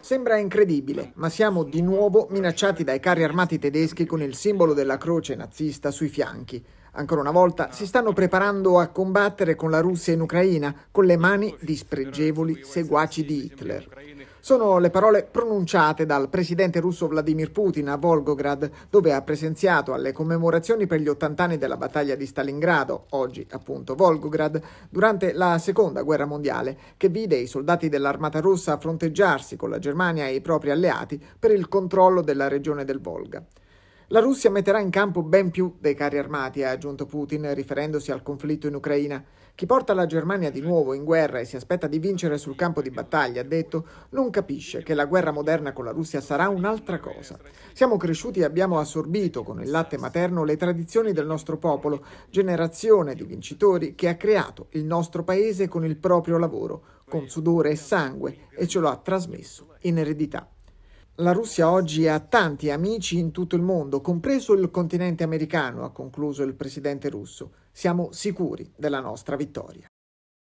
Sembra incredibile, ma siamo di nuovo minacciati dai carri armati tedeschi con il simbolo della croce nazista sui fianchi. Ancora una volta si stanno preparando a combattere con la Russia in Ucraina con le mani di spregevoli seguaci di Hitler. Sono le parole pronunciate dal presidente russo Vladimir Putin a Volgograd, dove ha presenziato alle commemorazioni per gli 80 anni della battaglia di Stalingrado, oggi appunto Volgograd, durante la seconda guerra mondiale, che vide i soldati dell'armata russa fronteggiarsi con la Germania e i propri alleati per il controllo della regione del Volga. La Russia metterà in campo ben più dei carri armati, ha aggiunto Putin, riferendosi al conflitto in Ucraina. Chi porta la Germania di nuovo in guerra e si aspetta di vincere sul campo di battaglia, ha detto, non capisce che la guerra moderna con la Russia sarà un'altra cosa. Siamo cresciuti e abbiamo assorbito con il latte materno le tradizioni del nostro popolo, generazione di vincitori che ha creato il nostro paese con il proprio lavoro, con sudore e sangue, e ce lo ha trasmesso in eredità. La Russia oggi ha tanti amici in tutto il mondo, compreso il continente americano, ha concluso il presidente russo. Siamo sicuri della nostra vittoria.